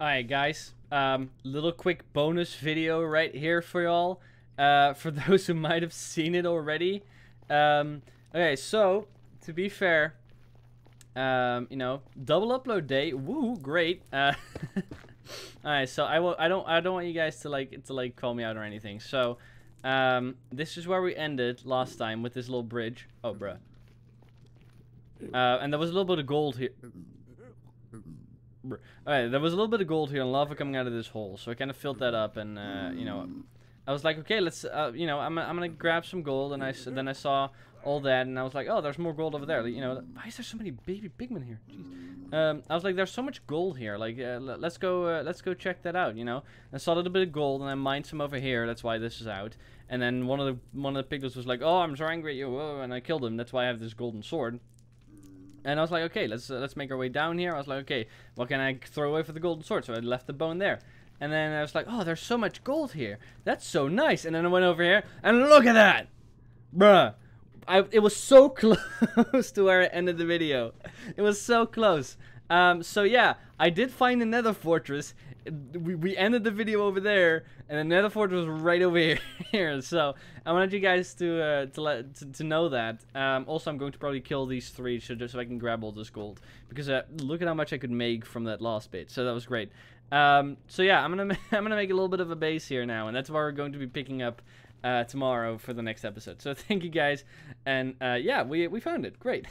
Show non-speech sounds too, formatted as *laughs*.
Alright guys, um, little quick bonus video right here for y'all. Uh, for *laughs* those who might have seen it already. Um, okay, so, to be fair, um, you know, double upload day, woo, great. Uh, *laughs* Alright, so I will. I don't. I don't want you guys to like to like call me out or anything. So, um, this is where we ended last time with this little bridge. Oh, bruh. Uh, and there was a little bit of gold here. Alright, there was a little bit of gold here and lava coming out of this hole, so I kind of filled that up and, uh, you know, I was like, okay, let's, uh, you know, I'm, I'm gonna grab some gold, and I, then I saw all that, and I was like, oh, there's more gold over there, like, you know, why is there so many baby pigmen here, jeez, um, I was like, there's so much gold here, like, uh, let's go, uh, let's go check that out, you know, I saw a little bit of gold, and I mined some over here, that's why this is out, and then one of the, one of the piglets was like, oh, I'm so angry at you, and I killed him, that's why I have this golden sword, and I was like, okay, let's uh, let's make our way down here. I was like, okay, what can I throw away for the golden sword? So I left the bone there. And then I was like, oh, there's so much gold here. That's so nice. And then I went over here, and look at that! Bruh. I, it was so *laughs* close to where I ended the video. It was so close. Um, so yeah, I did find the Nether Fortress. We, we ended the video over there, and the Nether Fortress was right over *laughs* here. so I wanted you guys to uh, to let to, to know that. Um, also, I'm going to probably kill these three so just so I can grab all this gold because uh, look at how much I could make from that last bit. So that was great. Um, so yeah, I'm gonna *laughs* I'm gonna make a little bit of a base here now, and that's why we're going to be picking up uh, tomorrow for the next episode. So *laughs* thank you guys, and uh, yeah, we we found it. Great.